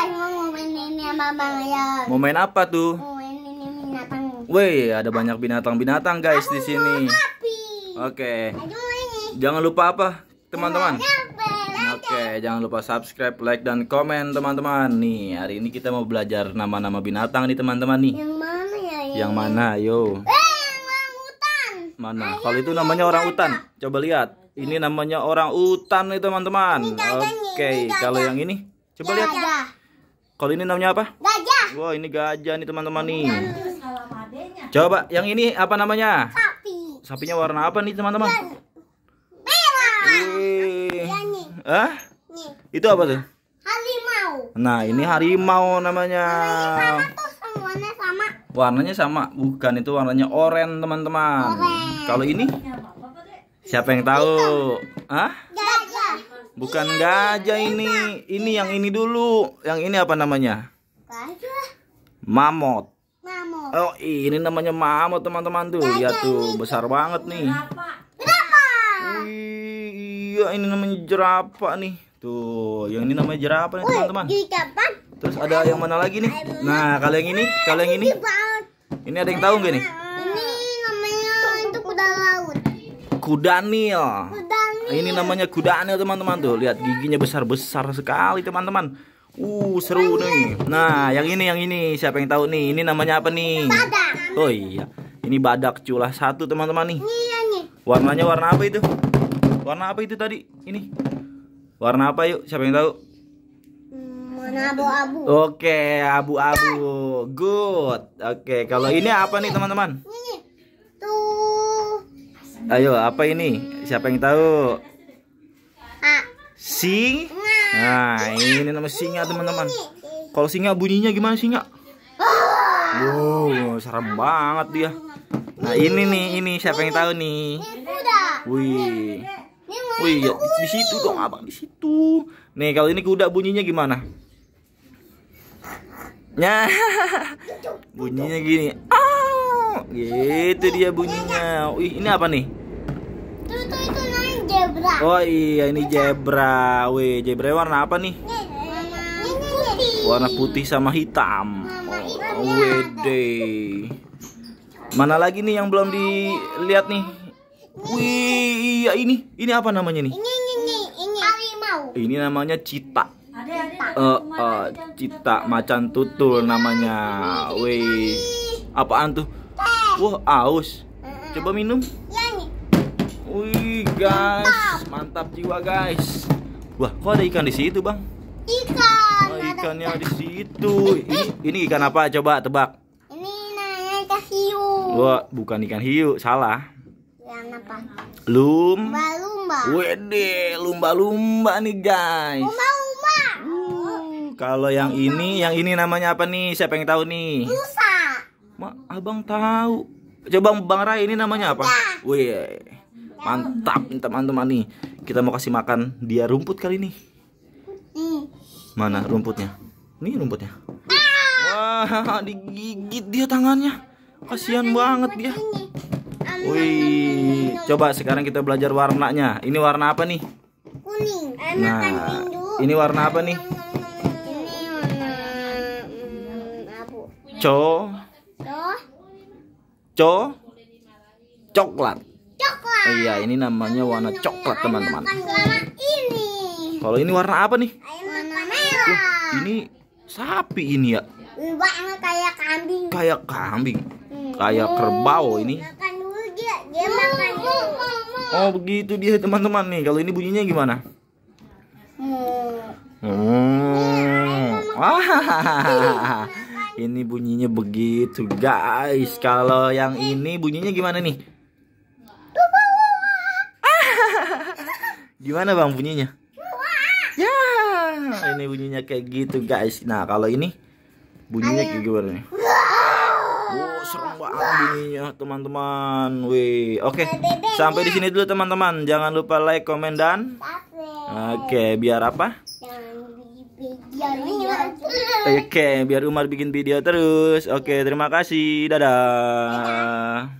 Kan mau main ini sama Bang ya Mau main apa tuh? Mau main ini binatang. Wih, ada banyak binatang-binatang guys Aku di sini. Oke. Jangan lupa apa, teman-teman? Oke, jangan lupa subscribe, like dan komen teman-teman. Nih, hari ini kita mau belajar nama-nama binatang nih teman-teman nih. Yang mana ya? Ini? Yang mana, yo? Eh, yang orang utan. Mana? Kalau itu namanya orang utan. Coba lihat. Ini namanya orang utan nih teman-teman. Oke, Kalau yang ini coba lihat. Kalau ini namanya apa? Gajah. Wah, ini gajah nih teman-teman nih. Coba yang ini apa namanya? Sapi. Sapinya warna apa nih teman-teman? Merah. Iya, itu apa tuh? Harimau. Nah, ini harimau namanya. Warnanya sama sama. Warnanya sama, bukan itu warnanya oranye teman-teman. Kalau ini? Siapa yang tahu? Hah? Bukan ya, gajah ini. Enak. Ini yang ini dulu. Yang ini apa namanya? Gajah. Mamot. Mamot. Oh, ini namanya mamot, teman-teman tuh. Lihat tuh, besar banget nih. Jerapah. Iya, ini namanya jerapah nih. Tuh, yang ini namanya jerapah nih, teman-teman. Terus ada yang mana lagi nih? Nah, kalau yang ini, kalau yang ini. Ini ada yang tahu gini nih? Ini namanya itu kuda laut. Kuda nil ini namanya kudaanil teman-teman tuh lihat giginya besar besar sekali teman-teman uh seru nih nah yang ini yang ini siapa yang tahu nih ini namanya apa nih oh iya ini badak culah satu teman-teman ya, nih warnanya warna apa itu warna apa itu tadi ini warna apa yuk siapa yang tahu hmm, abu-abu oke abu-abu good oke kalau ini apa nih teman-teman Ayo, apa ini? Siapa yang tahu? Ah. Sing. Nah, ini nama singa, teman-teman. Kalau singa bunyinya gimana singa? Wow, serem banget dia. Nah, ini nih, ini siapa yang tahu nih? Wih. Wih, ya, di situ dong, Abang, di situ. Nih, kalau ini kuda bunyinya gimana? Ya. bunyinya gini. Oh, Gitu dia bunyinya. Wih, ini apa nih? zebra. Oh iya ini zebra. Weh, zebra warna apa nih? Warna, putih sama hitam. Oh, ya. wede. Mana lagi nih yang belum dilihat nih? Wih, iya ini. Ini apa namanya nih? Ini namanya cita. Uh, uh, cita macan tutul namanya. Wih. Apaan tuh? Wah, aus. Coba minum. Ya, Wih, guys mantap jiwa guys wah kok ada ikan di situ bang ikan oh, ikannya ada di situ ini, ikan apa coba tebak ini namanya ikan hiu wah bukan ikan hiu salah ikan apa lum lumba lumba wede lumba lumba nih guys lumba lumba uh, kalau yang lumba. ini yang ini namanya apa nih saya pengen tahu nih Lusa. Ma, abang tahu coba bang Rai ini namanya apa wih Mantap minta teman-teman Kita mau kasih makan dia rumput kali ini. Mana rumputnya? Ini rumputnya. Wah, digigit dia tangannya. Kasihan banget dia. Wih, coba sekarang kita belajar warnanya. Ini warna apa nih? Kuning. Nah, ini warna apa nih? Co. Co. Coklat. Iya, ini namanya warna coklat, teman-teman. Kalau ini warna apa nih? Warna merah. Wah, ini sapi ini ya. Warna kayak kambing. Kayak kambing. Hmm. Kayak kerbau hmm. ini. Hmm, oh, begitu dia teman-teman nih. Kalau ini bunyinya gimana? Hmm. Iya, ini bunyinya begitu, guys. Kalau yang ini bunyinya gimana nih? Gimana bang bunyinya? Ya, ini bunyinya kayak gitu guys. Nah kalau ini bunyinya kayak gimana nih? Wow, oh, serem banget bunyinya teman-teman. Wih, oke. Okay. Sampai di sini dulu teman-teman. Jangan lupa like, komen dan. Oke, okay, biar apa? Oke, okay, biar Umar bikin video terus. Oke, okay, terima kasih. Dadah.